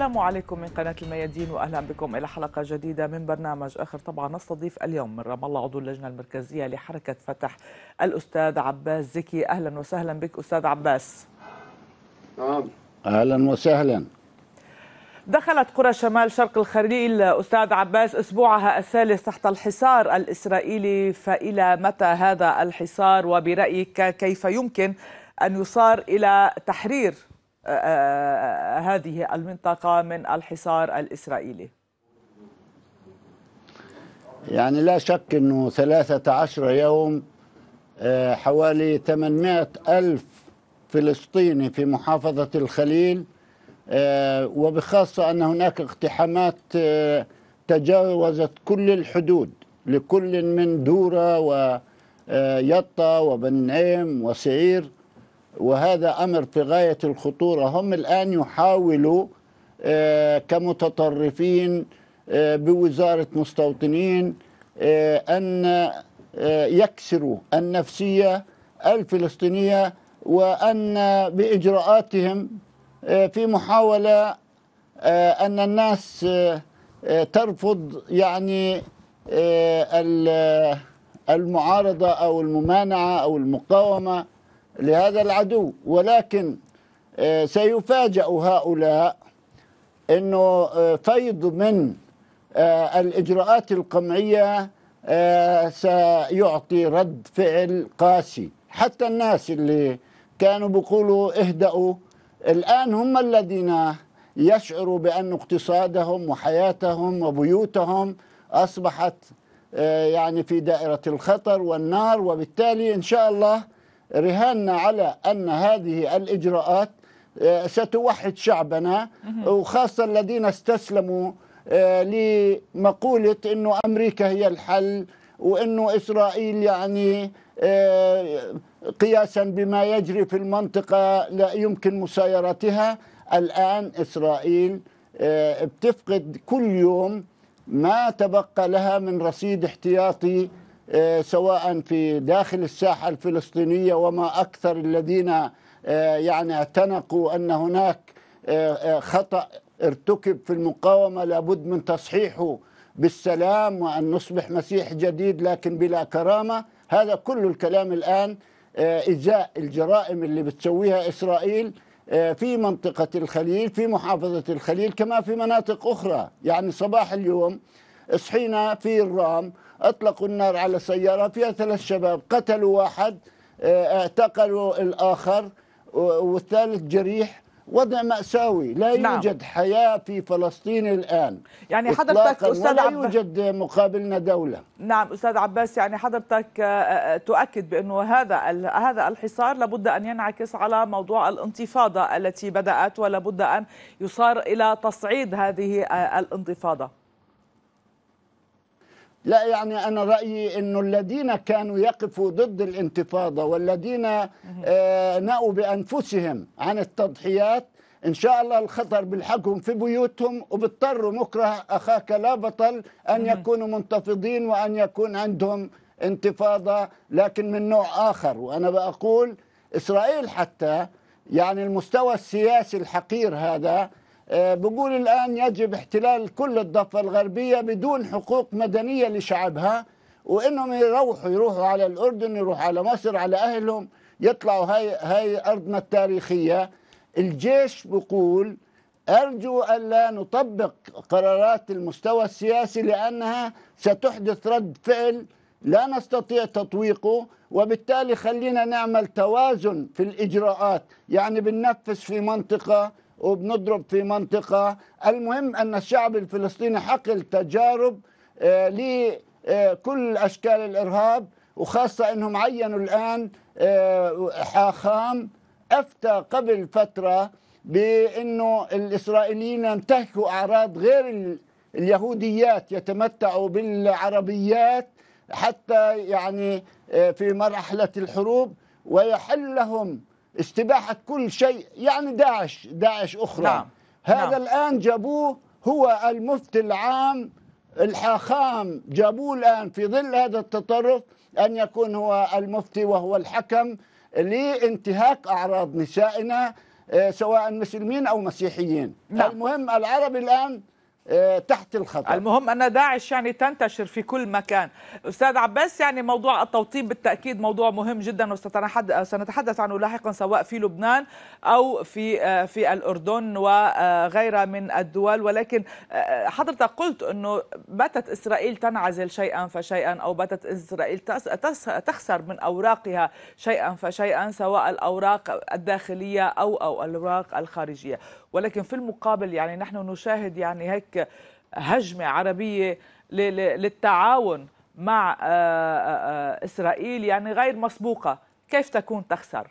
السلام عليكم من قناة الميادين وأهلا بكم إلى حلقة جديدة من برنامج آخر طبعا نستضيف اليوم من رام الله عضو اللجنة المركزية لحركة فتح الأستاذ عباس زكي أهلا وسهلا بك أستاذ عباس نعم. أهلا وسهلا دخلت قرى شمال شرق الخليل أستاذ عباس أسبوعها الثالث تحت الحصار الإسرائيلي فإلى متى هذا الحصار وبرأيك كيف يمكن أن يصار إلى تحرير آه، آه، آه، هذه المنطقة من الحصار الإسرائيلي يعني لا شك أنه 13 يوم حوالي 800 ألف فلسطيني في محافظة الخليل وبخاصة أن هناك اقتحامات تجاوزت كل الحدود لكل من دورة ويطا وبن نعيم وسعير وهذا أمر في غاية الخطورة هم الآن يحاولوا آه، كمتطرفين آه، بوزارة مستوطنين آه، أن يكسروا النفسية الفلسطينية وأن بإجراءاتهم في محاولة أن الناس ترفض يعني المعارضة أو الممانعة أو المقاومة لهذا العدو ولكن آه، سيفاجأ هؤلاء أنه آه، فيض من آه، الإجراءات القمعية سيعطي رد فعل قاسي حتى الناس اللي كانوا بيقولوا اهدأوا الآن هم الذين يشعروا بأن اقتصادهم وحياتهم وبيوتهم أصبحت يعني في دائرة الخطر والنار وبالتالي إن شاء الله رهاننا على أن هذه الإجراءات آه، ستوحد شعبنا وخاصة الذين استسلموا آه، لمقولة أنه أمريكا هي الحل وأنه إسرائيل يعني آه، قياسا بما يجري في المنطقة لا يمكن مسايرتها الآن إسرائيل بتفقد كل يوم ما تبقى لها من رصيد احتياطي آه، سواء في داخل الساحه الفلسطينيه وما اكثر الذين آه، يعني اعتنقوا ان هناك آه، خطا ارتكب في المقاومه لابد من تصحيحه بالسلام وان نصبح مسيح جديد لكن بلا كرامه هذا كل الكلام الان ازاء الجرائم اللي بتسويها اسرائيل في منطقة الخليل في محافظة الخليل كما في مناطق أخرى يعني صباح اليوم صحينا في الرام أطلقوا النار على سيارة فيها ثلاث شباب قتلوا واحد آه، اعتقلوا الآخر والثالث جريح وضع مأساوي لا نعم. يوجد حياة في فلسطين الآن يعني حضرتك أستاذ ولا عب... يوجد مقابلنا دولة نعم أستاذ عباس يعني حضرتك آه، آه، تؤكد بأنه هذا هذا الحصار لابد أن ينعكس على موضوع الانتفاضة التي بدأت ولابد أن يصار إلى تصعيد هذه الانتفاضة لا يعني أنا رأيي أنه الذين كانوا يقفوا ضد الانتفاضة والذين آه، نأوا بأنفسهم عن التضحيات إن شاء الله الخطر بالحقهم في بيوتهم وبضطروا مكره أخاك لا بطل أن يكونوا منتفضين وأن يكون عندهم انتفاضة لكن من نوع آخر وأنا بقول إسرائيل حتى يعني المستوى السياسي الحقير هذا آه، بقول الآن يجب احتلال كل الضفة الغربية بدون حقوق مدنية لشعبها وإنهم يروحوا يروحوا على الأردن يروحوا على مصر على أهلهم يطلعوا هاي, هاي أرضنا التاريخية الجيش بقول أرجو ألا نطبق قرارات المستوى السياسي لأنها ستحدث رد فعل لا نستطيع تطويقه وبالتالي خلينا نعمل توازن في الإجراءات يعني بننفذ في منطقة وبنضرب في منطقة المهم أن الشعب الفلسطيني حقل تجارب آه، لكل آه، أشكال الإرهاب وخاصة أنهم عينوا الآن آه، حاخام أفتى قبل فترة بأنه الإسرائيليين ينتهكوا أعراض غير اليهوديات يتمتعوا بالعربيات حتى يعني في مرحلة الحروب ويحل لهم استباحة كل شيء يعني داعش داعش أخرى نعم. هذا نعم. الآن جابوه هو المفتي العام الحاخام جابوه الآن في ظل هذا التطرف أن يكون هو المفتي وهو الحكم لانتهاك أعراض نسائنا آه، سواء مسلمين أو مسيحيين نعم. المهم العرب الآن آه، تحت الخطر المهم أن داعش يعني تنتشر في كل مكان أستاذ عباس يعني موضوع التوطين بالتأكيد موضوع مهم جدا وسنتحدث عنه لاحقا سواء في لبنان أو في آه، في الأردن وغيرها آه، من الدول ولكن حضرتك قلت أنه باتت إسرائيل تنعزل شيئا فشيئا أو باتت إسرائيل تخسر من أوراقها شيئا فشيئا سواء الأوراق الداخلية أو أو الأوراق الخارجية ولكن في المقابل يعني نحن نشاهد يعني هيك هجمة عربية للتعاون مع آه، آه، آه، إسرائيل يعني غير مسبوقة كيف تكون تخسر؟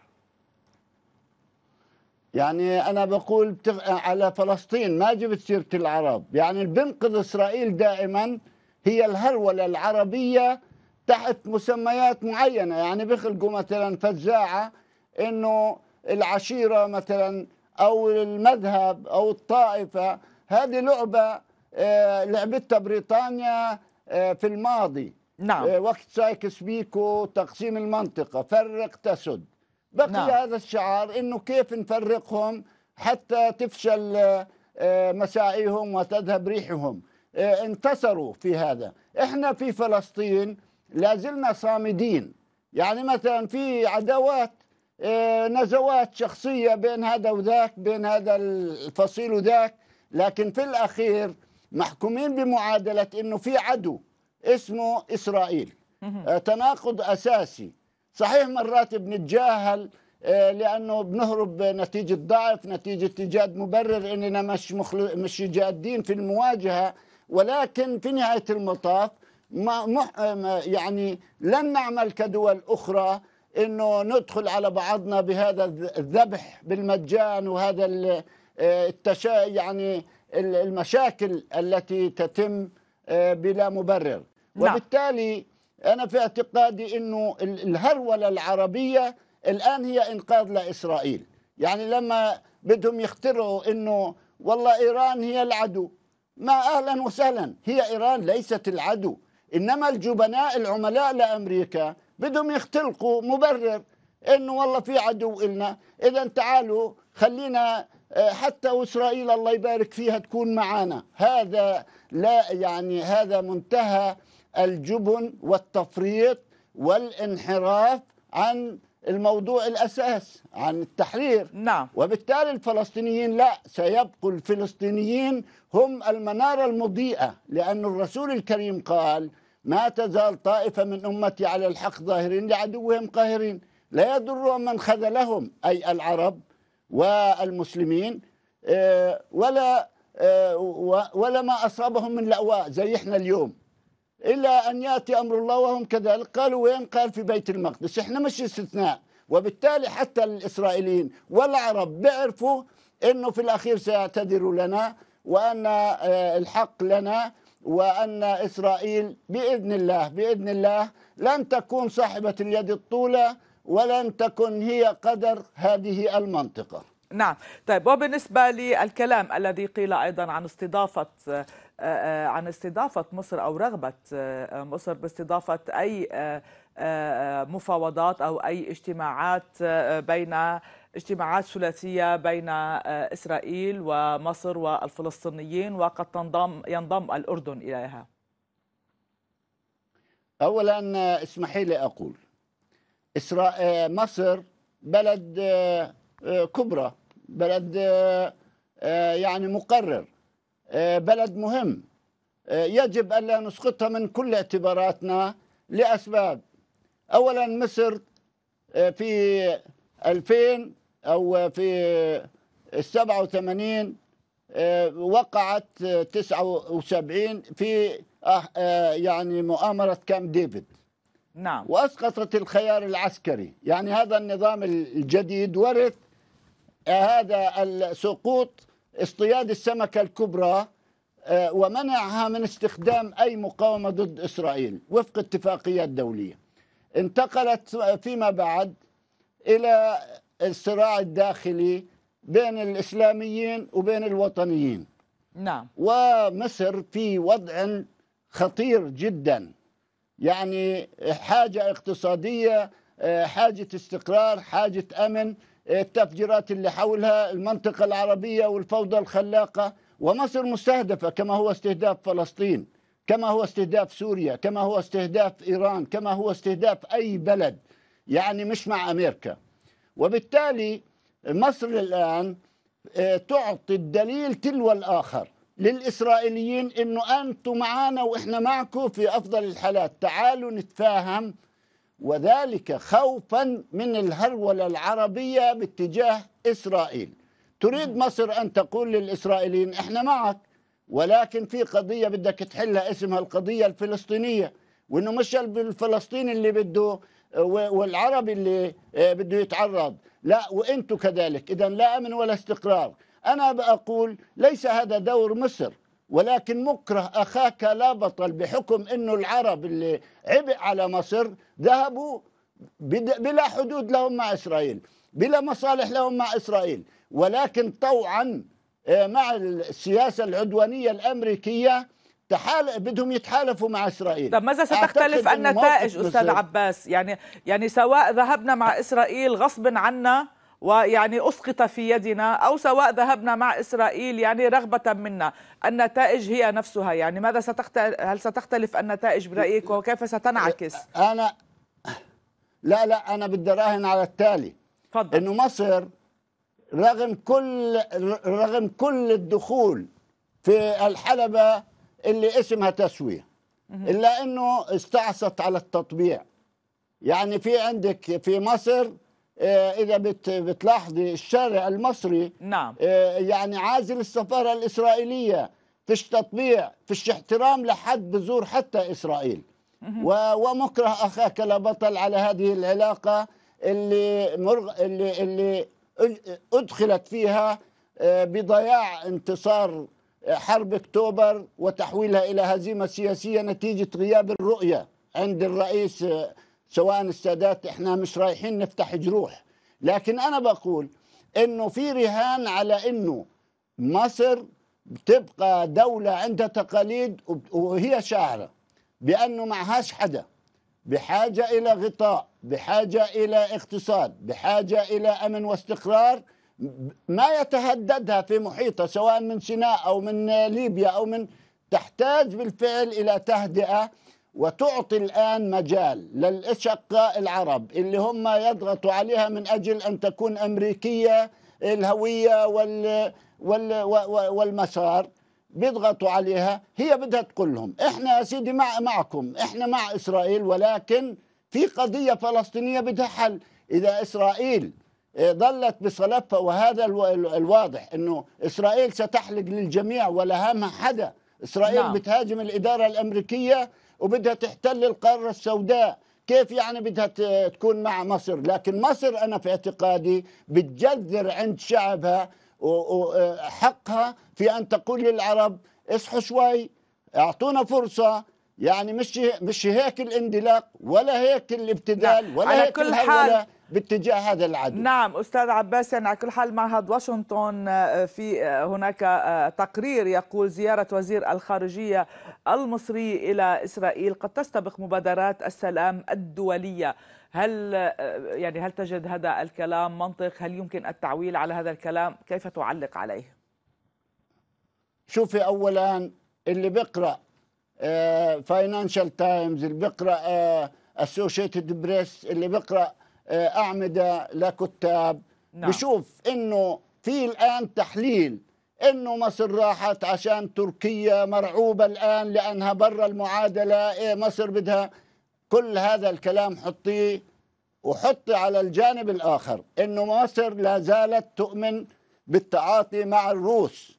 يعني أنا بقول على فلسطين ما جبت سيرة العرب يعني بنقذ إسرائيل دائما هي الهرولة العربية تحت مسميات معينة يعني بيخلقوا مثلا فزاعة أنه العشيرة مثلا أو المذهب أو الطائفة هذه لعبة آه، لعبتها بريطانيا آه، في الماضي نعم آه، وقت سايكس بيكو تقسيم المنطقة فرق تسد بقي نعم. هذا الشعار انه كيف نفرقهم حتى تفشل مساعيهم وتذهب ريحهم انتصروا في هذا احنا في فلسطين لازلنا صامدين يعني مثلا في عداوات آه، نزوات شخصية بين هذا وذاك بين هذا الفصيل وذاك لكن في الأخير محكومين بمعادلة أنه في عدو اسمه إسرائيل آه، تناقض أساسي صحيح مرات بنتجاهل آه، لانه بنهرب نتيجه ضعف نتيجه ايجاد مبرر اننا مش مخل... مش جادين في المواجهه ولكن في نهايه المطاف ما... مح... يعني لن نعمل كدول اخرى انه ندخل على بعضنا بهذا الذبح بالمجان وهذا آه، التشا يعني المشاكل التي تتم آه، بلا مبرر نعم. وبالتالي انا في اعتقادي انه الهروله العربيه الان هي انقاذ لاسرائيل يعني لما بدهم يخترعوا انه والله ايران هي العدو ما اهلا وسهلا هي ايران ليست العدو انما الجبناء العملاء لامريكا بدهم يختلقوا مبرر انه والله في عدو النا اذا تعالوا خلينا آه، حتى واسرائيل الله يبارك فيها تكون معانا هذا لا يعني هذا منتهى الجبن والتفريط والانحراف عن الموضوع الاساس عن التحرير نعم وبالتالي الفلسطينيين لا سيبقوا الفلسطينيين هم المناره المضيئه لان الرسول الكريم قال ما تزال طائفة من أمتي على الحق ظاهرين لعدوهم قاهرين لا يضر من خذلهم أي العرب والمسلمين آه، ولا آه، ولا ما أصابهم من لأواء زي إحنا اليوم إلا أن يأتي أمر الله وهم كذلك قالوا وين قال في بيت المقدس إحنا مش استثناء وبالتالي حتى الإسرائيليين والعرب بيعرفوا أنه في الأخير سيعتذروا لنا وأن آه، الحق لنا وأن إسرائيل بإذن الله بإذن الله لن تكون صاحبة اليد الطولة ولن تكن هي قدر هذه المنطقة نعم طيب وبالنسبة للكلام الذي قيل أيضا عن استضافة آه، آه، عن استضافة مصر أو رغبة آه، مصر باستضافة أي مفاوضات أو أي اجتماعات بين اجتماعات ثلاثية بين آه، إسرائيل ومصر والفلسطينيين وقد تنضم ينضم الأردن إليها أولا آه، اسمحي لي أقول آه، مصر بلد كبرى بلد يعني مقرر بلد مهم يجب ألا نسقطها من كل اعتباراتنا لأسباب أولا مصر في 2000 أو في ال 87 آه، وقعت 79 في آه، آه، يعني مؤامرة كام ديفيد نعم وأسقطت الخيار العسكري يعني هذا النظام الجديد ورث هذا السقوط اصطياد السمكة الكبرى ومنعها من استخدام أي مقاومة ضد إسرائيل وفق اتفاقيات دولية انتقلت فيما بعد إلى الصراع الداخلي بين الإسلاميين وبين الوطنيين نعم ومصر في وضع خطير جدا يعني حاجة اقتصادية آه، حاجة استقرار حاجة أمن آه، التفجيرات اللي حولها المنطقة العربية والفوضى الخلاقة ومصر مستهدفة كما هو استهداف فلسطين كما هو استهداف سوريا كما هو استهداف إيران كما هو استهداف أي بلد يعني مش مع أمريكا وبالتالي مصر الآن آه، تعطي الدليل تلو الآخر للإسرائيليين أنه أنتم معنا وإحنا معكم في أفضل الحالات تعالوا نتفاهم وذلك خوفا من الهرولة العربية باتجاه إسرائيل تريد نعم. مصر أن تقول للإسرائيليين إحنا معك ولكن في قضية بدك تحلها اسمها القضية الفلسطينية وإنه مش الفلسطيني اللي بده والعربي اللي آه، بده يتعرض لا وانتم كذلك اذا لا امن ولا استقرار انا بقول ليس هذا دور مصر ولكن مكره اخاك لا بطل بحكم انه العرب اللي عبء على مصر ذهبوا بلا حدود لهم مع اسرائيل بلا مصالح لهم مع اسرائيل ولكن طوعا آه، مع السياسه العدوانيه الامريكيه تحال بدهم يتحالفوا مع اسرائيل طب ماذا ستختلف النتائج استاذ عباس يعني يعني سواء ذهبنا مع اسرائيل غصب عنا ويعني اسقط في يدنا او سواء ذهبنا مع اسرائيل يعني رغبه منا النتائج هي نفسها يعني ماذا ستختلف هل ستختلف النتائج برايك وكيف ستنعكس انا لا لا انا بدي راهن على التالي تفضل انه مصر رغم كل رغم كل الدخول في الحلبه اللي اسمها تسويه الا انه استعصت على التطبيع يعني في عندك في مصر آه، اذا بتلاحظي الشارع المصري نعم آه، يعني عازل السفاره الاسرائيليه فيش تطبيع فيش احترام لحد بزور حتى اسرائيل ومكره اخاك لا بطل على هذه العلاقه اللي مرغ اللي اللي ادخلت فيها آه، بضياع انتصار حرب اكتوبر وتحويلها الى هزيمه سياسيه نتيجه غياب الرؤيه عند الرئيس آه، سواء السادات احنا مش رايحين نفتح جروح لكن انا بقول انه في رهان على انه مصر بتبقى دولة عندها تقاليد وهي شاعرة بأنه معهاش حدا بحاجة إلى غطاء بحاجة إلى اقتصاد بحاجة إلى أمن واستقرار ما يتهددها في محيطها سواء من سيناء او من ليبيا او من تحتاج بالفعل الى تهدئه وتعطي الان مجال للاشقاء العرب اللي هم يضغطوا عليها من اجل ان تكون امريكيه الهويه وال وال والمسار بيضغطوا عليها هي بدها تقول لهم احنا يا سيدي مع معكم احنا مع اسرائيل ولكن في قضيه فلسطينيه بدها حل اذا اسرائيل إيه، ظلت بصلاتها وهذا الواضح انه اسرائيل ستحلق للجميع ولا هامها حدا اسرائيل نعم. بتهاجم الاداره الامريكيه وبدها تحتل القاره السوداء كيف يعني بدها تكون مع مصر لكن مصر انا في اعتقادي بتجذر عند شعبها وحقها في ان تقول للعرب اصحوا شوي اعطونا فرصه يعني مش مش هيك الاندلاق ولا هيك الابتدال نعم. ولا على هيك كل حال باتجاه هذا العدو نعم أستاذ عباس يعني على كل حال معهد واشنطن آه، في آه، هناك آه، تقرير يقول زيارة وزير الخارجية المصري إلى إسرائيل قد تستبق مبادرات السلام الدولية هل يعني هل تجد هذا الكلام منطق هل يمكن التعويل على هذا الكلام كيف تعلق عليه شوفي اولا اللي بيقرا فاينانشال تايمز اللي بيقرا اسوشيتد بريس اللي بيقرا آه، اعمده لكتاب نعم. بشوف انه في الان تحليل انه مصر راحت عشان تركيا مرعوبه الان لانها برا المعادله إيه مصر بدها كل هذا الكلام حطيه وحطي على الجانب الاخر انه مصر لا زالت تؤمن بالتعاطي مع الروس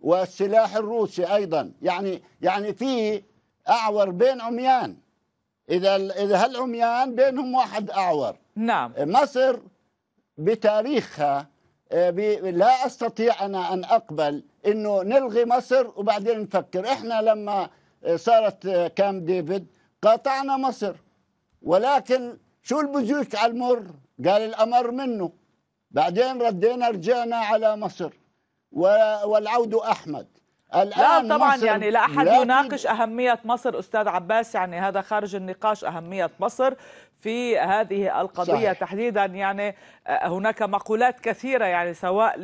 والسلاح الروسي ايضا يعني يعني في اعور بين عميان إذا إذا هالعميان بينهم واحد أعور نعم إيه، مصر بتاريخها إيه، لا أستطيع أنا أن أقبل أنه نلغي مصر وبعدين نفكر إحنا لما إيه، صارت كام ديفيد قاطعنا مصر ولكن شو البزوك على المر قال الأمر منه بعدين ردينا رجعنا على مصر والعود أحمد الآن لا طبعا مصر يعني لا أحد يناقش أهمية مصر أستاذ عباس يعني هذا خارج النقاش أهمية مصر في هذه القضية صحيح. تحديدا يعني آه، هناك مقولات كثيرة يعني سواء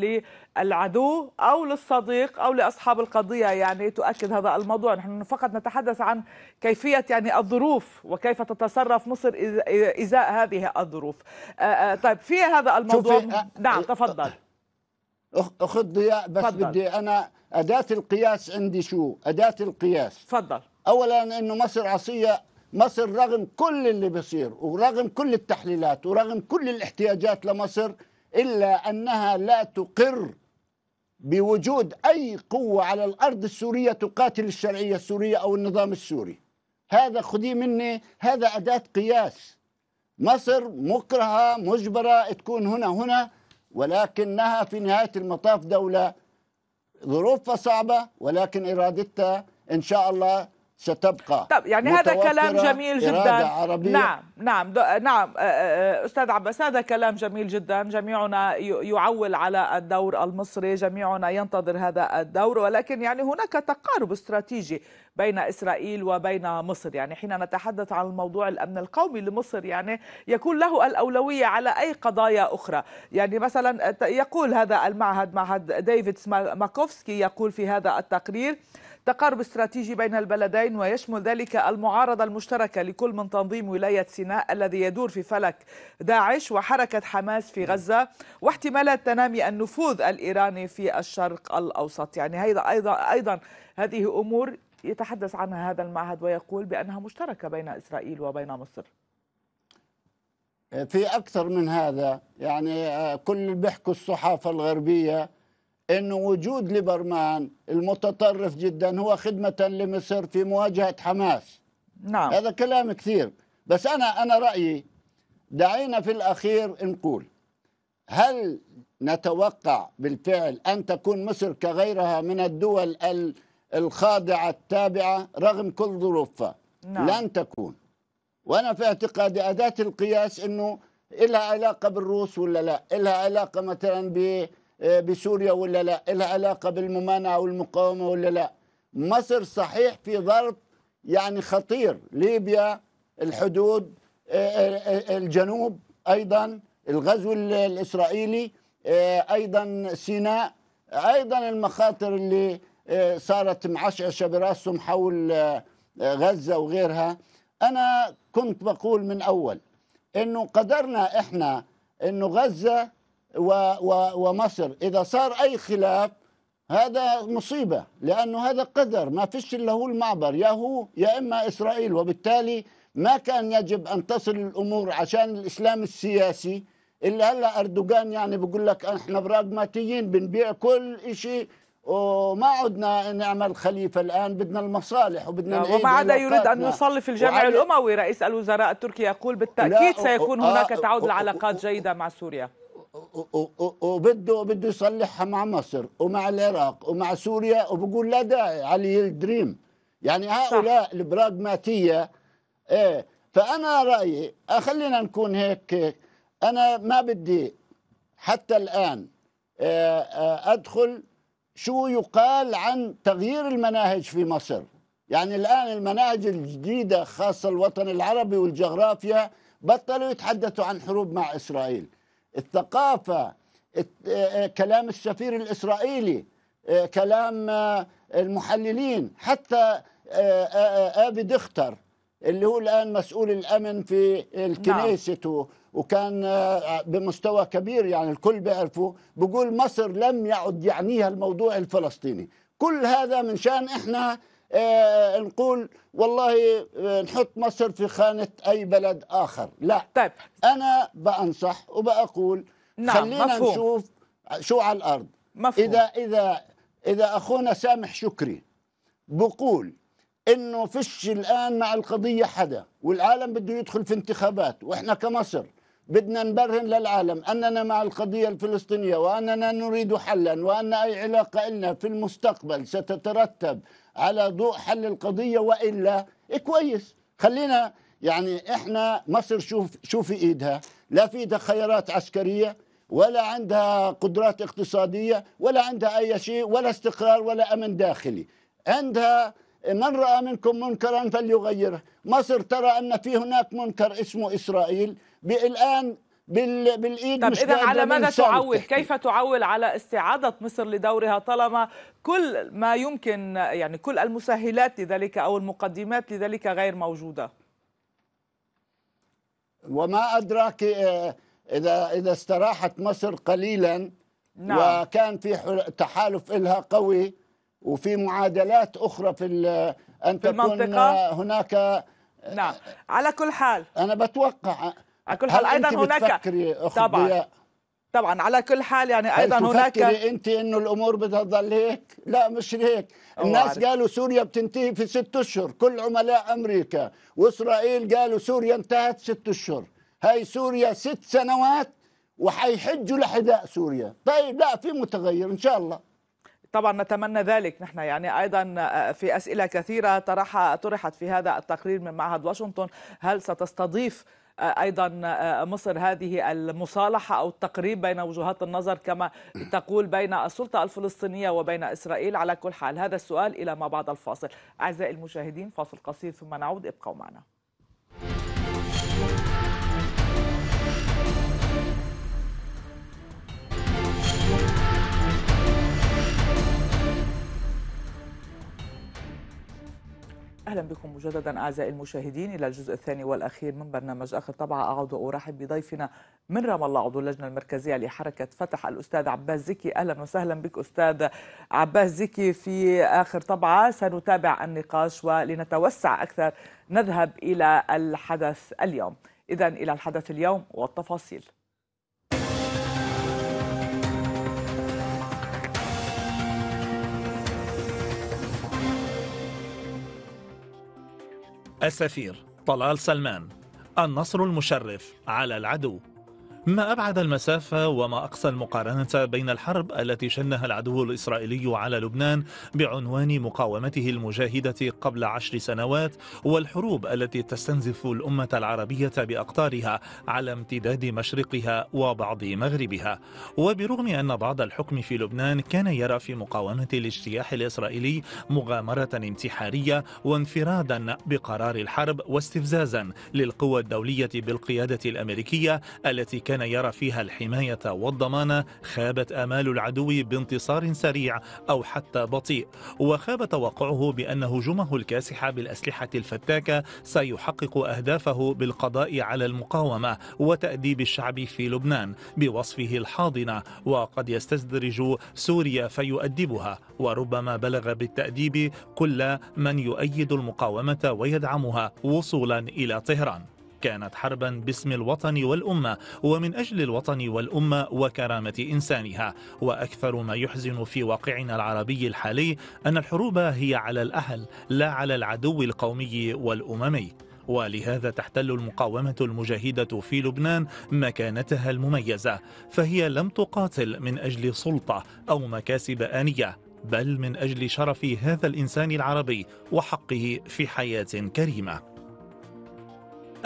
للعدو أو للصديق أو لأصحاب القضية يعني تؤكد هذا الموضوع نحن فقط نتحدث عن كيفية يعني الظروف وكيف تتصرف مصر إزاء هذه الظروف آه، آه، طيب في هذا الموضوع نعم تفضل اخذ ضياء بس فضل. بدي انا اداه القياس عندي شو اداه القياس تفضل اولا انه مصر عصيه مصر رغم كل اللي بصير ورغم كل التحليلات ورغم كل الاحتياجات لمصر الا انها لا تقر بوجود اي قوه على الارض السوريه تقاتل الشرعيه السوريه او النظام السوري هذا خذيه مني هذا اداه قياس مصر مكرهه مجبره تكون هنا هنا ولكنها في نهاية المطاف دولة ظروفها صعبة ولكن إرادتها إن شاء الله ستبقى طب يعني هذا كلام جميل جدا عربية. نعم نعم نعم استاذ عباس هذا كلام جميل جدا جميعنا يعول على الدور المصري جميعنا ينتظر هذا الدور ولكن يعني هناك تقارب استراتيجي بين اسرائيل وبين مصر يعني حين نتحدث عن الموضوع الامن القومي لمصر يعني يكون له الاولويه على اي قضايا اخرى يعني مثلا يقول هذا المعهد معهد ديفيد ماكوفسكي يقول في هذا التقرير تقارب استراتيجي بين البلدين ويشمل ذلك المعارضة المشتركة لكل من تنظيم ولاية سيناء الذي يدور في فلك داعش وحركة حماس في غزة واحتمالات تنامي النفوذ الإيراني في الشرق الأوسط يعني هذا أيضا أيضا هذه أمور يتحدث عنها هذا المعهد ويقول بأنها مشتركة بين إسرائيل وبين مصر في أكثر من هذا يعني آه، كل بيحكوا الصحافة الغربية أن وجود ليبرمان المتطرف جدا هو خدمة لمصر في مواجهة حماس نعم. هذا كلام كثير بس أنا أنا رأيي دعينا في الأخير نقول هل نتوقع بالفعل أن تكون مصر كغيرها من الدول الخاضعة التابعة رغم كل ظروفها نعم. لن تكون وأنا في اعتقادي أداة القياس أنه إلها علاقة بالروس ولا لا إلها علاقة مثلا ب آه، بسوريا ولا لا لها علاقة بالممانعة والمقاومة ولا لا مصر صحيح في ظرف يعني خطير ليبيا الحدود آه، آه، الجنوب أيضا الغزو الإسرائيلي أيضا سيناء أيضا المخاطر اللي صارت معشعشة براسهم حول غزة وغيرها أنا كنت بقول من أول أنه قدرنا إحنا أنه غزة ومصر إذا صار أي خلاف هذا مصيبة لأنه هذا قدر ما فيش إلا هو المعبر يا هو يا إما إسرائيل وبالتالي ما كان يجب أن تصل الأمور عشان الإسلام السياسي إلا هلا أردوغان يعني بقول لك إحنا براغماتيين بنبيع كل شيء وما عدنا نعمل خليفه الان بدنا المصالح وبدنا وما عدا يريد ان في الجامع الاموي رئيس الوزراء التركي يقول بالتاكيد سيكون هناك آه، تعود العلاقات جيده مع سوريا وبده بده يصلحها مع مصر ومع العراق ومع سوريا وبقول لا داعي علي الدريم يعني هؤلاء صح. البراغماتيه ايه فانا رايي خلينا نكون هيك, هيك انا ما بدي حتى الان إيه، إيه، ادخل شو يقال عن تغيير المناهج في مصر يعني الان المناهج الجديده خاصه الوطن العربي والجغرافيا بطلوا يتحدثوا عن حروب مع اسرائيل الثقافة آه، آه، كلام السفير الإسرائيلي آه، كلام المحللين حتى آبي دختر اللي هو الآن مسؤول الأمن في الكنيسة نعم. وكان بمستوى كبير يعني الكل بيعرفه بقول مصر لم يعد يعنيها الموضوع الفلسطيني كل هذا من شان إحنا آه نقول والله آه، نحط مصر في خانه اي بلد اخر لا طيب. انا بانصح وبقول نعم خلينا مفهوم. نشوف شو على الارض مفهوم. اذا اذا اذا اخونا سامح شكري بقول انه فش الان مع القضيه حدا والعالم بده يدخل في انتخابات واحنا كمصر بدنا نبرهن للعالم أننا مع القضية الفلسطينية وأننا نريد حلا وأن أي علاقة لنا في المستقبل ستترتب على ضوء حل القضيه والا إيه كويس خلينا يعني احنا مصر شوف شو في ايدها لا في ايدها خيارات عسكريه ولا عندها قدرات اقتصاديه ولا عندها اي شيء ولا استقرار ولا امن داخلي عندها من راى منكم منكرا فليغيره مصر ترى ان في هناك منكر اسمه اسرائيل الان بال... بالايد طب اذا على ماذا تعول؟ كيف تعول على استعاده مصر لدورها طالما كل ما يمكن يعني كل المسهلات لذلك او المقدمات لذلك غير موجوده؟ وما ادراك آه، اذا اذا استراحت مصر قليلا نعم. وكان في تحالف لها قوي وفي معادلات اخرى في ان في تكون المنطقة؟ هناك آه، نعم على كل حال انا بتوقع على كل حال ايضا هناك طبعا طبعا على كل حال يعني ايضا هناك انت انه الامور بدها تضل هيك لا مش هيك الناس عارف. قالوا سوريا بتنتهي في ست اشهر كل عملاء امريكا واسرائيل قالوا سوريا انتهت ست اشهر هاي سوريا ست سنوات وحيحجوا لحذاء سوريا طيب لا في متغير ان شاء الله طبعا نتمنى ذلك نحن يعني ايضا آه، في اسئله كثيره طرحت في هذا التقرير من معهد واشنطن هل ستستضيف آه، ايضا آه، مصر هذه المصالحه او التقريب بين وجهات النظر كما تقول بين السلطه الفلسطينيه وبين اسرائيل على كل حال هذا السؤال الى ما بعد الفاصل اعزائي المشاهدين فاصل قصير ثم نعود ابقوا معنا اهلا بكم مجددا اعزائي المشاهدين الى الجزء الثاني والاخير من برنامج اخر طبعا اعود وارحب بضيفنا من رام الله عضو اللجنه المركزيه لحركه فتح الاستاذ عباس زكي اهلا وسهلا بك استاذ عباس زكي في اخر طبعه سنتابع النقاش ولنتوسع اكثر نذهب الى الحدث اليوم اذا الى الحدث اليوم والتفاصيل السفير طلال سلمان النصر المشرف على العدو ما أبعد المسافة وما أقصى المقارنة بين الحرب التي شنها العدو الإسرائيلي على لبنان بعنوان مقاومته المجاهدة قبل عشر سنوات والحروب التي تستنزف الأمة العربية بأقطارها على امتداد مشرقها وبعض مغربها وبرغم أن بعض الحكم في لبنان كان يرى في مقاومة الاجتياح الإسرائيلي مغامرة انتحارية وانفرادا بقرار الحرب واستفزازا للقوى الدولية بالقيادة الأمريكية التي كان كان يرى فيها الحماية والضمان خابت آمال العدو بانتصار سريع أو حتى بطيء وخاب توقعه بأن هجومه الكاسح بالأسلحة الفتاكة سيحقق أهدافه بالقضاء على المقاومة وتأديب الشعب في لبنان بوصفه الحاضنة وقد يستدرج سوريا فيؤدبها وربما بلغ بالتأديب كل من يؤيد المقاومة ويدعمها وصولا إلى طهران كانت حربا باسم الوطن والأمة ومن أجل الوطن والأمة وكرامة إنسانها وأكثر ما يحزن في واقعنا العربي الحالي أن الحروب هي على الأهل لا على العدو القومي والأممي ولهذا تحتل المقاومة المجاهدة في لبنان مكانتها المميزة فهي لم تقاتل من أجل سلطة أو مكاسب آنية بل من أجل شرف هذا الإنسان العربي وحقه في حياة كريمة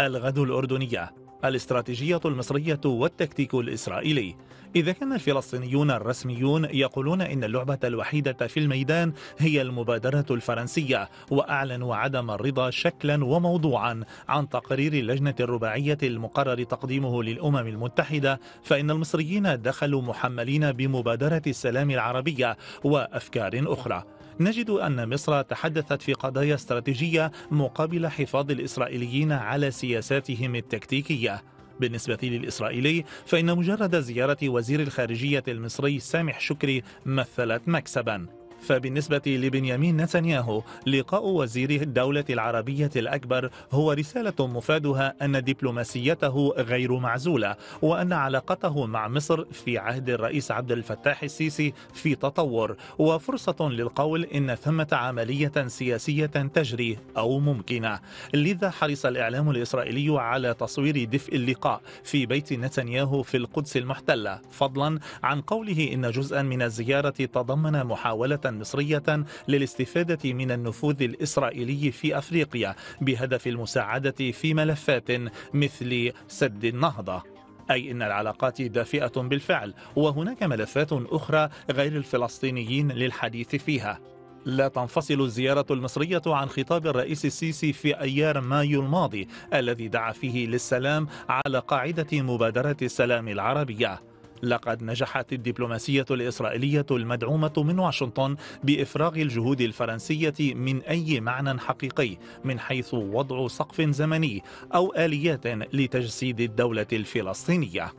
الغد الأردنية الاستراتيجية المصرية والتكتيك الإسرائيلي إذا كان الفلسطينيون الرسميون يقولون إن اللعبة الوحيدة في الميدان هي المبادرة الفرنسية وأعلنوا عدم الرضا شكلا وموضوعا عن تقرير اللجنة الرباعية المقرر تقديمه للأمم المتحدة فإن المصريين دخلوا محملين بمبادرة السلام العربية وأفكار أخرى نجد أن مصر تحدثت في قضايا استراتيجية مقابل حفاظ الإسرائيليين على سياساتهم التكتيكية بالنسبة للإسرائيلي فإن مجرد زيارة وزير الخارجية المصري سامح شكري مثلت مكسبا فبالنسبة لبنيامين نتنياهو لقاء وزير الدولة العربية الأكبر هو رسالة مفادها أن دبلوماسيته غير معزولة وأن علاقته مع مصر في عهد الرئيس عبد الفتاح السيسي في تطور وفرصة للقول إن ثمة عملية سياسية تجري أو ممكنة لذا حرص الإعلام الإسرائيلي على تصوير دفء اللقاء في بيت نتنياهو في القدس المحتلة فضلا عن قوله إن جزءا من الزيارة تضمن محاولة مصرية للاستفادة من النفوذ الإسرائيلي في أفريقيا بهدف المساعدة في ملفات مثل سد النهضة أي إن العلاقات دافئة بالفعل وهناك ملفات أخرى غير الفلسطينيين للحديث فيها لا تنفصل الزيارة المصرية عن خطاب الرئيس السيسي في أيار مايو الماضي الذي دعا فيه للسلام على قاعدة مبادرة السلام العربية لقد نجحت الدبلوماسية الإسرائيلية المدعومة من واشنطن بإفراغ الجهود الفرنسية من أي معنى حقيقي من حيث وضع سقف زمني أو آليات لتجسيد الدولة الفلسطينية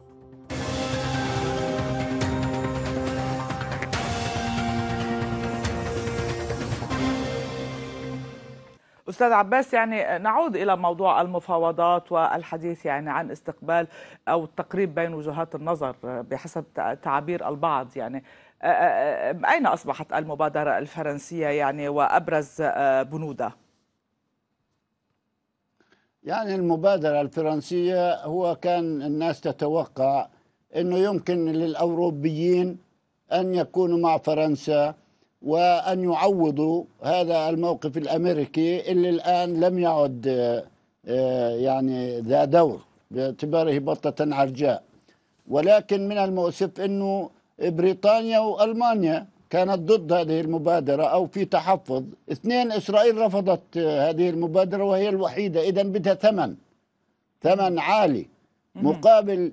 أستاذ عباس يعني نعود إلى موضوع المفاوضات والحديث يعني عن استقبال أو التقريب بين وجهات النظر بحسب تعابير البعض يعني أين أصبحت المبادرة الفرنسية يعني وأبرز بنودها؟ يعني المبادرة الفرنسية هو كان الناس تتوقع أنه يمكن للأوروبيين أن يكونوا مع فرنسا وأن يعوضوا هذا الموقف الأمريكي اللي الآن لم يعد آه، آه، يعني ذا دور باعتباره بطة عرجاء ولكن من المؤسف أنه بريطانيا وألمانيا كانت ضد هذه المبادرة أو في تحفظ اثنين إسرائيل رفضت آه، هذه المبادرة وهي الوحيدة إذا بدها ثمن ثمن عالي مقابل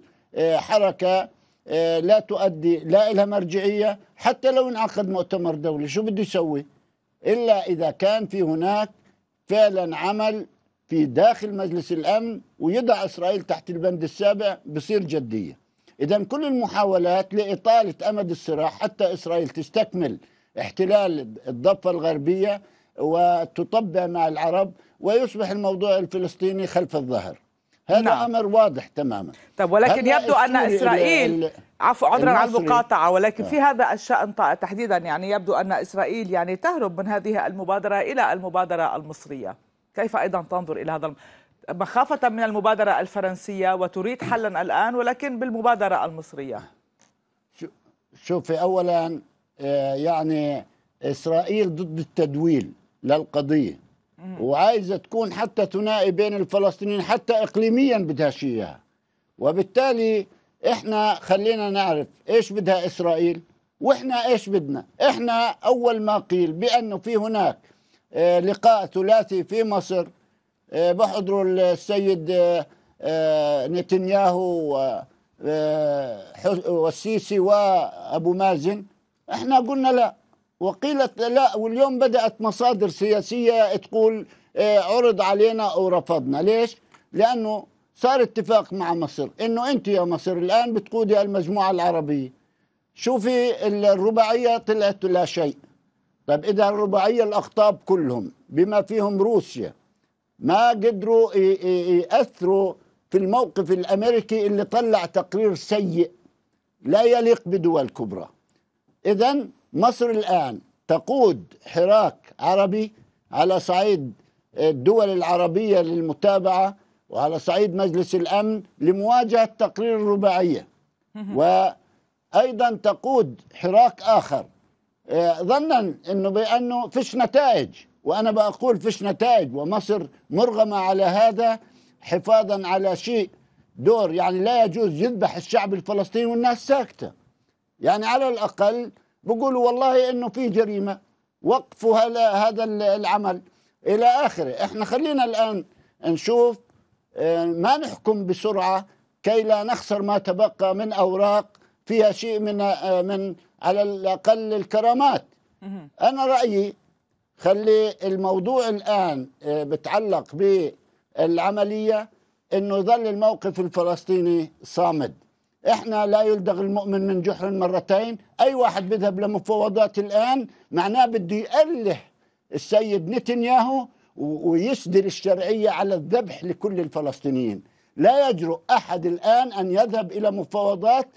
حركة آه، لا تؤدي لا إلها مرجعية حتى لو انعقد مؤتمر دولي شو بده يسوي إلا إذا كان في هناك فعلا عمل في داخل مجلس الأمن ويضع إسرائيل تحت البند السابع بصير جدية إذا كل المحاولات لإطالة أمد الصراع حتى إسرائيل تستكمل احتلال الضفة الغربية وتطبع مع العرب ويصبح الموضوع الفلسطيني خلف الظهر هذا نعم. امر واضح تماما طب ولكن يبدو ان اسرائيل عفوا عذرا على المقاطعه ولكن آه. في هذا الشان تحديدا يعني يبدو ان اسرائيل يعني تهرب من هذه المبادره الى المبادره المصريه كيف ايضا تنظر الى هذا الم... مخافه من المبادره الفرنسيه وتريد حلا الان ولكن بالمبادره المصريه شوفي اولا آه، يعني اسرائيل ضد التدويل للقضيه وعايزه تكون حتى ثنائي بين الفلسطينيين حتى اقليميا بدهاش اياها وبالتالي احنا خلينا نعرف ايش بدها اسرائيل واحنا ايش بدنا احنا اول ما قيل بانه في هناك آه، لقاء ثلاثي في مصر آه، بحضره السيد آه، نتنياهو والسيسي وابو مازن احنا قلنا لا وقيلت لا واليوم بدأت مصادر سياسية تقول آه، عرض علينا أو رفضنا ليش؟ لأنه صار اتفاق مع مصر انه انت يا مصر الان بتقودي المجموعه العربيه شوفي الرباعيه طلعت لا شيء طيب اذا الرباعيه الاخطاب كلهم بما فيهم روسيا ما قدروا ياثروا في الموقف الامريكي اللي طلع تقرير سيء لا يليق بدول كبرى اذا مصر الآن تقود حراك عربي على صعيد الدول العربية للمتابعة وعلى صعيد مجلس الأمن لمواجهة تقرير الرباعية وأيضا تقود حراك آخر آه، ظنا أنه بأنه فيش نتائج وأنا بقول فيش نتائج ومصر مرغمة على هذا حفاظا على شيء دور يعني لا يجوز يذبح الشعب الفلسطيني والناس ساكتة يعني على الأقل بقولوا والله انه في جريمه وقفوا هذا العمل الى اخره احنا خلينا الان نشوف آه، ما نحكم بسرعه كي لا نخسر ما تبقى من اوراق فيها شيء من آه، من على الاقل الكرامات انا رايي خلي الموضوع الان آه، بتعلق بالعمليه انه يظل الموقف الفلسطيني صامد احنا لا يلدغ المؤمن من جحر مرتين اي واحد بيذهب لمفاوضات الان معناه بده يأله السيد نتنياهو ويسدل الشرعية على الذبح لكل الفلسطينيين لا يجرؤ أحد الآن أن يذهب إلى مفاوضات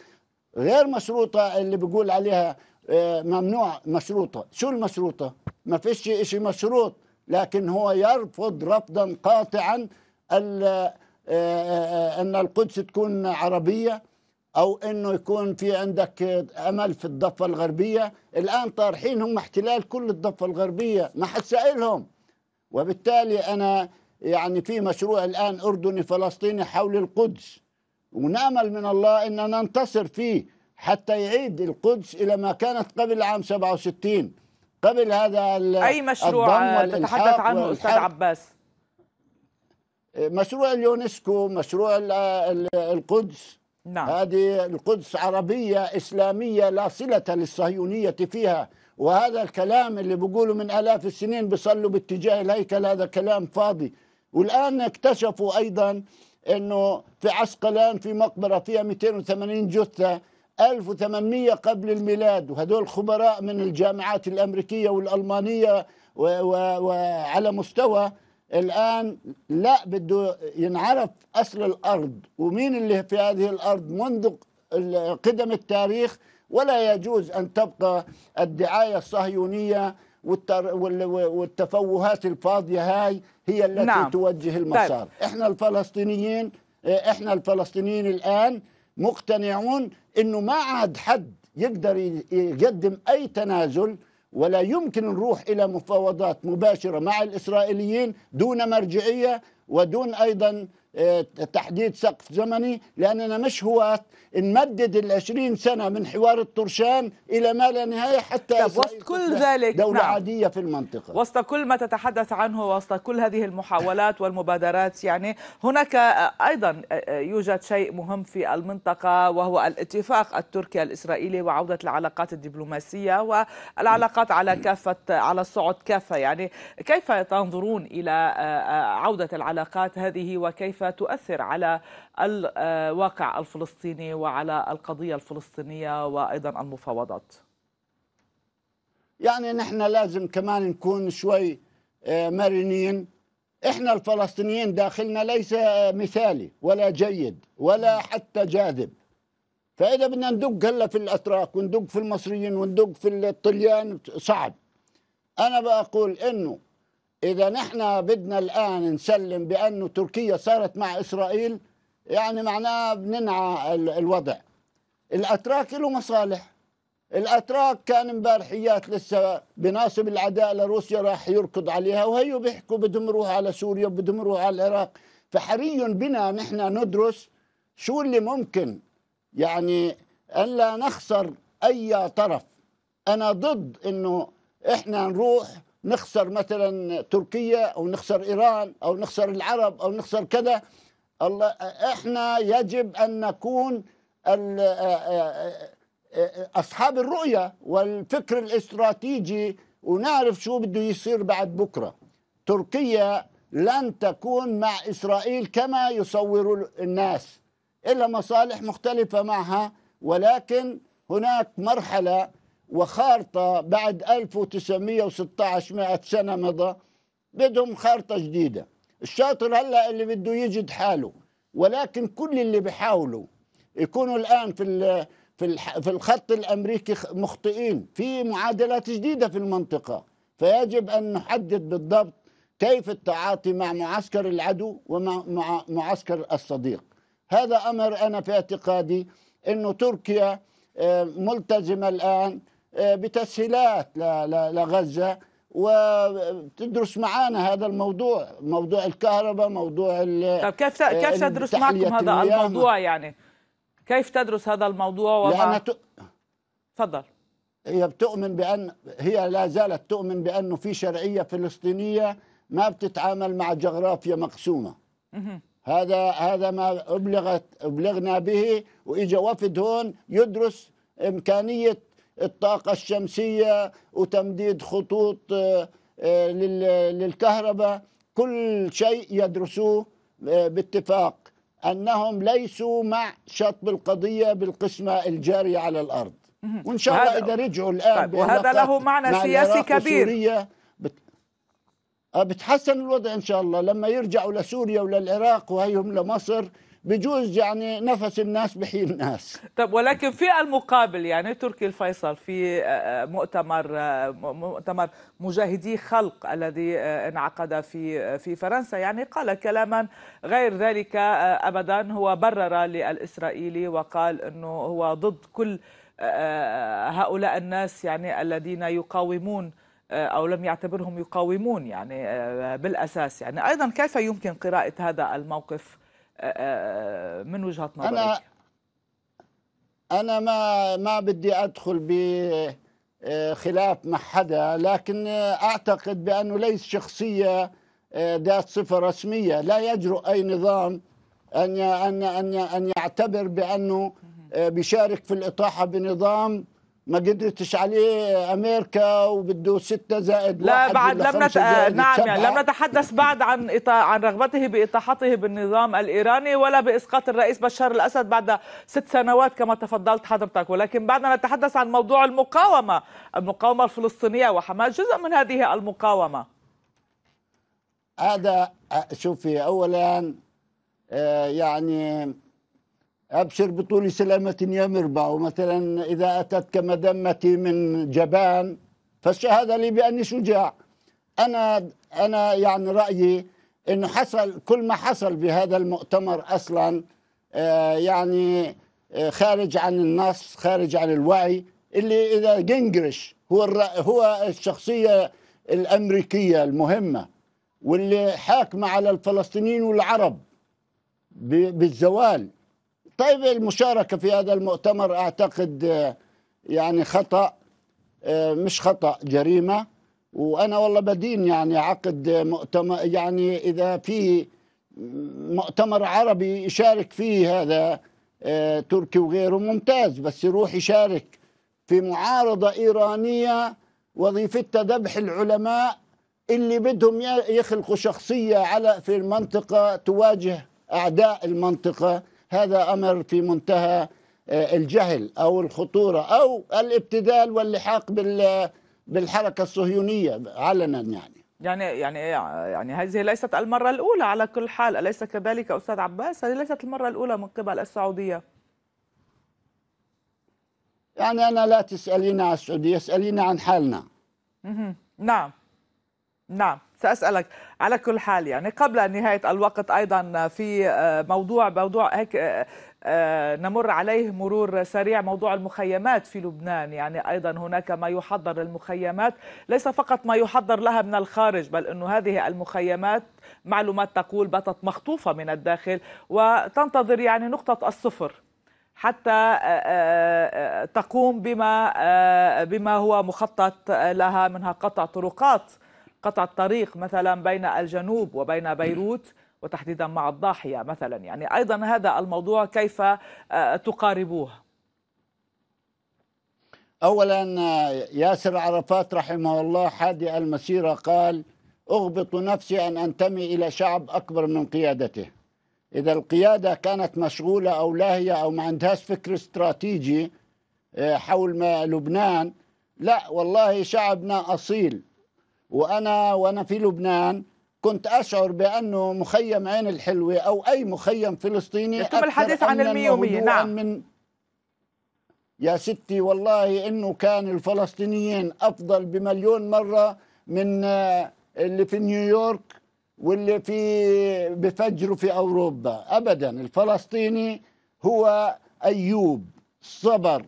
غير مشروطة اللي بيقول عليها آه، ممنوع مشروطة شو المشروطة؟ ما فيش شيء مشروط لكن هو يرفض رفضا قاطعا آه، آه، أن القدس تكون عربية او انه يكون في عندك امل في الضفه الغربيه الان طارحين هم احتلال كل الضفه الغربيه ما حد سائلهم وبالتالي انا يعني في مشروع الان اردني فلسطيني حول القدس ونامل من الله ان ننتصر فيه حتى يعيد القدس الى ما كانت قبل عام 67 قبل هذا اي مشروع تتحدث عنه استاذ عباس مشروع اليونسكو مشروع القدس نعم. هذه القدس عربية إسلامية لا صلة للصهيونية فيها وهذا الكلام اللي بيقولوا من آلاف السنين بيصلوا باتجاه الهيكل هذا كلام فاضي والآن اكتشفوا أيضا أنه في عسقلان في مقبرة فيها 280 جثة 1800 قبل الميلاد وهدول خبراء من الجامعات الأمريكية والألمانية وعلى مستوى الآن لا بده ينعرف أصل الأرض ومين اللي في هذه الأرض منذ قدم التاريخ ولا يجوز أن تبقى الدعاية الصهيونية والتفوهات الفاضية هاي هي التي نعم. توجه طيب. المسار طيب. إحنا الفلسطينيين إحنا الفلسطينيين الآن مقتنعون أنه ما عاد حد يقدر يقدم أي تنازل ولا يمكن نروح إلى مفاوضات مباشرة مع الإسرائيليين دون مرجعية ودون أيضا آه، تحديد سقف زمني لأننا مش هو نمدد العشرين سنة من حوار الطرشان إلى ما لا نهاية حتى وسط كل ذلك دولة نعم. عادية في المنطقة وسط كل ما تتحدث عنه وسط كل هذه المحاولات والمبادرات يعني هناك آه، أيضا آه، يوجد شيء مهم في المنطقة وهو الاتفاق التركي الإسرائيلي وعودة العلاقات الدبلوماسية والعلاقات على كافة على الصعد كافة يعني كيف تنظرون إلى عودة العلاقات هذه وكيف كيف تؤثر على الواقع الفلسطيني وعلى القضية الفلسطينية وأيضا المفاوضات يعني نحن لازم كمان نكون شوي آه، مرنين احنا الفلسطينيين داخلنا ليس آه، مثالي ولا جيد ولا حتى جاذب فاذا بدنا ندق هلا في الاتراك وندق في المصريين وندق في الطليان صعب انا بقول انه إذا نحن بدنا الآن نسلم بأنه تركيا صارت مع إسرائيل يعني معناه بننعى الوضع الأتراك له مصالح الأتراك كان امبارحيات لسه بناصب العداء لروسيا راح يركض عليها وهيو بيحكوا بدمروها على سوريا بدمروها على العراق فحري بنا نحن ندرس شو اللي ممكن يعني ألا نخسر أي طرف أنا ضد أنه إحنا نروح نخسر مثلا تركيا او نخسر ايران او نخسر العرب او نخسر كذا الله احنا يجب ان نكون آه، آه، آه، اصحاب الرؤيه والفكر الاستراتيجي ونعرف شو بده يصير بعد بكره تركيا لن تكون مع اسرائيل كما يصور الناس الا مصالح مختلفه معها ولكن هناك مرحله وخارطة بعد 1916 100 سنة مضى بدهم خارطة جديدة الشاطر هلا اللي بده يجد حاله ولكن كل اللي بيحاولوا يكونوا الآن في في في الخط الأمريكي مخطئين في معادلات جديدة في المنطقة فيجب أن نحدد بالضبط كيف التعاطي مع معسكر العدو ومع معسكر الصديق هذا أمر أنا في اعتقادي أنه تركيا آه، ملتزمة الآن بتسهيلات لغزة وتدرس معانا هذا الموضوع موضوع الكهرباء موضوع طب كيف كيف آه، تدرس معكم هذا الموضوع يعني كيف تدرس هذا الموضوع وما تفضل هي بتؤمن بأن هي لا زالت تؤمن بأنه في شرعية فلسطينية ما بتتعامل مع جغرافيا مقسومة هذا هذا ما أبلغت أبلغنا به وإجا وفد هون يدرس إمكانية الطاقة الشمسية وتمديد خطوط آه، آه، للكهرباء كل شيء يدرسوه آه، باتفاق أنهم ليسوا مع شطب القضية بالقسمة الجارية على الأرض وإن شاء الله إذا رجعوا الآن طيب وهذا له معنى مع سياسي كبير بتحسن الوضع ان شاء الله لما يرجعوا لسوريا وللعراق وهيهم لمصر بجوز يعني نفس الناس بحيي الناس طب ولكن في المقابل يعني تركي الفيصل في آه، آه، مؤتمر آه، مؤتمر مجاهدي خلق الذي انعقد في في فرنسا يعني قال كلاما غير ذلك ابدا هو برر للاسرائيلي وقال انه هو ضد كل هؤلاء الناس يعني الذين يقاومون او لم يعتبرهم يقاومون يعني بالاساس يعني ايضا كيف يمكن قراءه هذا الموقف آه، آه، آه، من وجهه نظرك؟ انا انا ما ما بدي ادخل ب خلاف مع حدا لكن اعتقد بانه ليس شخصيه ذات صفه رسميه لا يجرؤ اي نظام ان ان ان يعتبر بانه بيشارك في الاطاحه بنظام ما قدرتش عليه امريكا وبده ستة زائد لا واحد بعد لم نت... آه، نعم يعني لم نتحدث بعد عن إط... عن رغبته باطاحته بالنظام الايراني ولا باسقاط الرئيس بشار الاسد بعد ست سنوات كما تفضلت حضرتك ولكن بعدنا نتحدث عن موضوع المقاومه المقاومه الفلسطينيه وحماس جزء من هذه المقاومه هذا آه، شوفي اولا آه، يعني أبشر بطول سلامة يا مربع مثلا إذا أتتك مدمتي من جبان فالشهادة لي بأني شجاع أنا أنا يعني رأيي إنه حصل كل ما حصل بهذا المؤتمر أصلا آه، يعني آه، خارج عن النص خارج عن الوعي اللي إذا جنجرش هو هو الشخصية الأمريكية المهمة واللي حاكمة على الفلسطينيين والعرب بالزوال طيب المشاركة في هذا المؤتمر أعتقد آه، يعني خطأ آه، مش خطأ جريمة وأنا والله بدين يعني عقد آه، مؤتمر يعني إذا في مؤتمر عربي يشارك فيه هذا تركي وغيره ممتاز بس يروح يشارك في معارضة إيرانية وظيفتها ذبح العلماء اللي بدهم يخلقوا شخصية على في المنطقة تواجه أعداء المنطقة هذا أمر في منتهى آه، الجهل أو الخطورة أو الابتدال واللحاق بالحركة الصهيونية علنا يعني يعني يعني يعني هذه ليست المرة الأولى على كل حال أليس كذلك أستاذ عباس هذه ليست المرة الأولى من قبل السعودية يعني أنا لا تسألين عن السعودية اسأليني عن حالنا نعم نعم سأسألك على كل حال يعني قبل نهاية الوقت أيضا في آه، موضوع موضوع هيك آه، آه، نمر عليه مرور سريع موضوع المخيمات في لبنان يعني أيضا هناك ما يحضر للمخيمات ليس فقط ما يحضر لها من الخارج بل انه هذه المخيمات معلومات تقول باتت مخطوفة من الداخل وتنتظر يعني نقطة الصفر حتى تقوم بما بما هو مخطط لها منها قطع طرقات قطع الطريق مثلا بين الجنوب وبين بيروت وتحديدا مع الضاحية مثلا يعني أيضا هذا الموضوع كيف آه، تقاربوه أولا آه، ياسر عرفات رحمه الله حادئ المسيرة قال أغبط نفسي أن أنتمي إلى شعب أكبر من قيادته إذا القيادة كانت مشغولة أو لاهية أو ما عندهاش فكر استراتيجي آه، حول ما لبنان لا والله شعبنا أصيل وأنا وأنا في لبنان كنت أشعر بأنه مخيم عين الحلوة أو أي مخيم فلسطيني يتم الحديث عن ال100 نعم من يا ستي والله انه كان الفلسطينيين افضل بمليون مره من آه، اللي في نيويورك واللي في بفجروا في اوروبا ابدا الفلسطيني هو ايوب صبر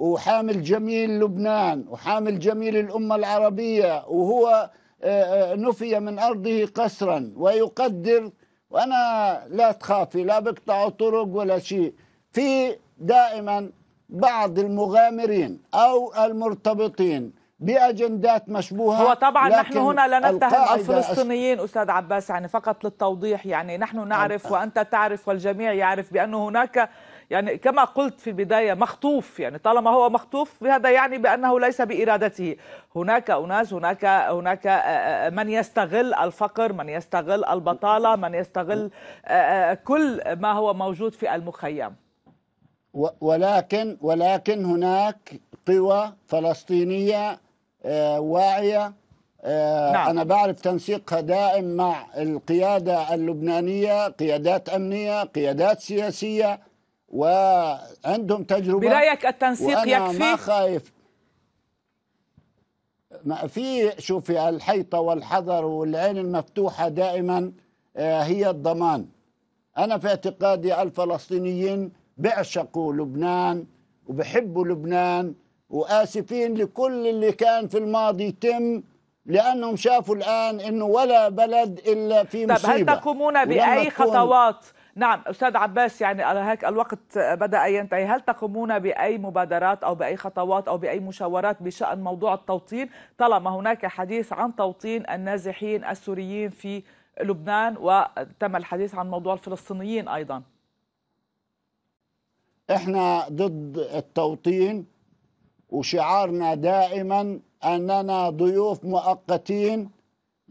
وحامل جميل لبنان وحامل جميل الأمة العربية وهو آه، آه، نفي من أرضه قسرا ويقدر وأنا لا تخافي لا بقطع طرق ولا شيء في دائما بعض المغامرين أو المرتبطين باجندات مشبوهه هو طبعا نحن هنا لا نتهم الفلسطينيين استاذ عباس يعني فقط للتوضيح يعني نحن نعرف وانت تعرف والجميع يعرف بان هناك يعني كما قلت في البداية مخطوف يعني طالما هو مخطوف هذا يعني بأنه ليس بإرادته هناك أناس هناك هناك آه، آه، آه، من يستغل الفقر من يستغل البطالة من يستغل كل ما هو موجود في المخيم ولكن ولكن هناك قوى فلسطينية واعية نعم. أنا بعرف تنسيقها دائم مع القيادة اللبنانية قيادات أمنية قيادات سياسية وعندهم تجربه برايك التنسيق وأنا يكفي؟ ما خايف ما في شوفي الحيطه والحذر والعين المفتوحه دائما آه، هي الضمان انا في اعتقادي الفلسطينيين بيعشقوا لبنان وبحبوا لبنان واسفين لكل اللي كان في الماضي يتم لانهم شافوا الان انه ولا بلد الا في طيب، مصيبه طب هل تقومون باي خطوات نعم أستاذ عباس يعني على هيك الوقت بدأ ينتهي هل تقومون بأي مبادرات أو بأي خطوات أو بأي مشاورات بشأن موضوع التوطين طالما هناك حديث عن توطين النازحين السوريين في لبنان وتم الحديث عن موضوع الفلسطينيين أيضا احنا ضد التوطين وشعارنا دائما أننا ضيوف مؤقتين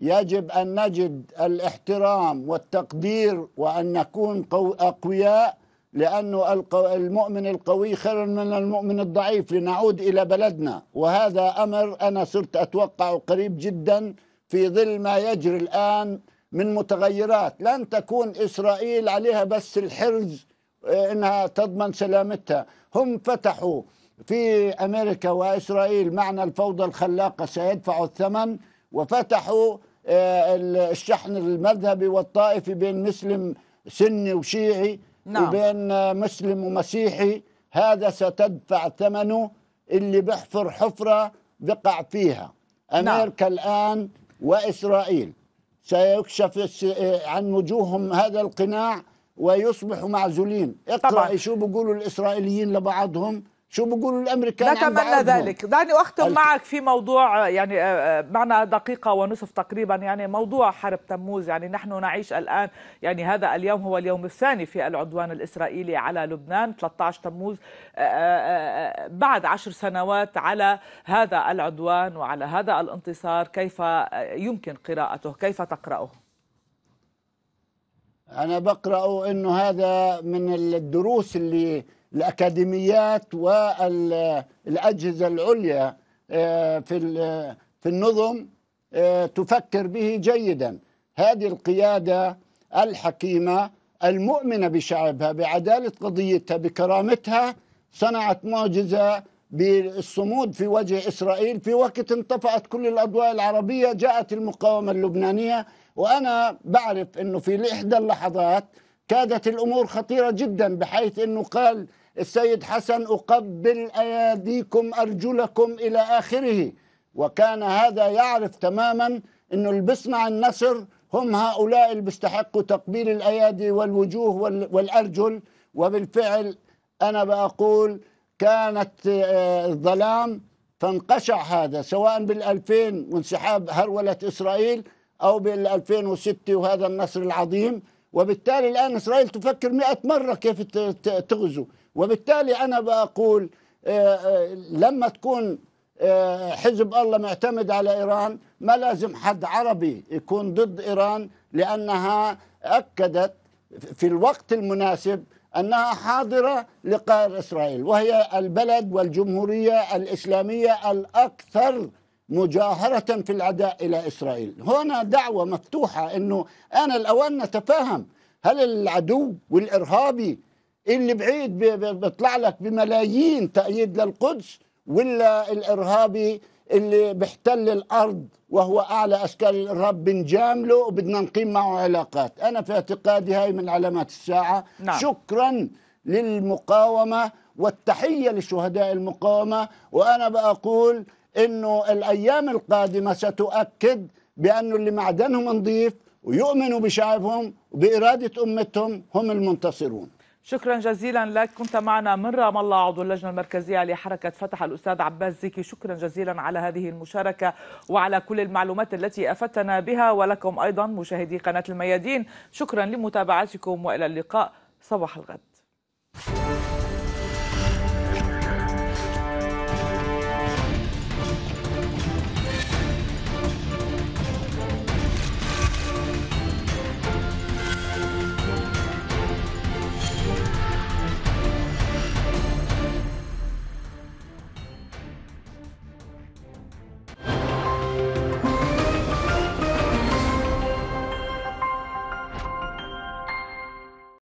يجب أن نجد الاحترام والتقدير وأن نكون أقوياء لأن المؤمن القوي خير من المؤمن الضعيف لنعود إلى بلدنا وهذا أمر أنا صرت أتوقع قريب جدا في ظل ما يجري الآن من متغيرات لن تكون إسرائيل عليها بس الحرز آه، إنها تضمن سلامتها هم فتحوا في أمريكا وإسرائيل معنى الفوضى الخلاقة سيدفعوا الثمن وفتحوا آه، الشحن المذهبي والطائفي بين مسلم سني وشيعي نعم. وبين آه، مسلم ومسيحي هذا ستدفع ثمنه اللي بحفر حفرة بقع فيها نعم. أمريكا نعم. الآن وإسرائيل سيكشف آه، عن وجوههم هذا القناع ويصبحوا معزولين اقرأ شو بيقولوا الإسرائيليين لبعضهم شو بيقولوا الامريكان يعني نتمنى ذلك دعني اختم معك في موضوع يعني آه، آه، معنا دقيقه ونصف تقريبا يعني موضوع حرب تموز يعني نحن نعيش الان يعني هذا اليوم هو اليوم الثاني في العدوان الاسرائيلي على لبنان 13 تموز آه، بعد عشر سنوات على هذا العدوان وعلى هذا الانتصار كيف يمكن قراءته كيف تقراه انا بقراه انه هذا من الدروس اللي الأكاديميات والأجهزة العليا آه، في في النظم آه، تفكر به جيدا هذه القيادة الحكيمة المؤمنة بشعبها بعدالة قضيتها بكرامتها صنعت معجزة بالصمود في وجه إسرائيل في وقت انطفأت كل الأضواء العربية جاءت المقاومة اللبنانية وأنا بعرف أنه في إحدى اللحظات كادت الأمور خطيرة جدا بحيث أنه قال السيد حسن أقبل أياديكم أرجلكم إلى آخره وكان هذا يعرف تماما أنه اللي بيصنع النصر هم هؤلاء اللي بيستحقوا تقبيل الأيادي والوجوه والأرجل وبالفعل أنا بقول كانت آه، الظلام فانقشع هذا سواء بالألفين وانسحاب هرولة إسرائيل أو بالألفين وستة وهذا النصر العظيم وبالتالي الآن إسرائيل تفكر مئة مرة كيف تغزو وبالتالي أنا بقول آه، آه، لما تكون آه، حزب الله معتمد على إيران ما لازم حد عربي يكون ضد إيران لأنها أكدت في الوقت المناسب أنها حاضرة لقائر إسرائيل وهي البلد والجمهورية الإسلامية الأكثر مجاهرة في العداء إلى إسرائيل هنا دعوة مفتوحة أنه أنا الأول نتفاهم هل العدو والإرهابي اللي بعيد بيطلع لك بملايين تأييد للقدس ولا الإرهابي اللي بيحتل الأرض وهو أعلى أشكال الإرهاب بنجامله وبدنا نقيم معه علاقات أنا في اعتقادي هاي من علامات الساعة نعم. شكرا للمقاومة والتحية لشهداء المقاومة وأنا بقول أنه الأيام القادمة ستؤكد بأنه اللي معدنهم نظيف ويؤمنوا بشعبهم وبإرادة أمتهم هم المنتصرون شكرا جزيلا لك كنت معنا من رام الله عضو اللجنة المركزية لحركة فتح الأستاذ عباس زكي شكرا جزيلا على هذه المشاركة وعلى كل المعلومات التي أفدتنا بها ولكم أيضا مشاهدي قناة الميادين شكرا لمتابعتكم وإلى اللقاء صباح الغد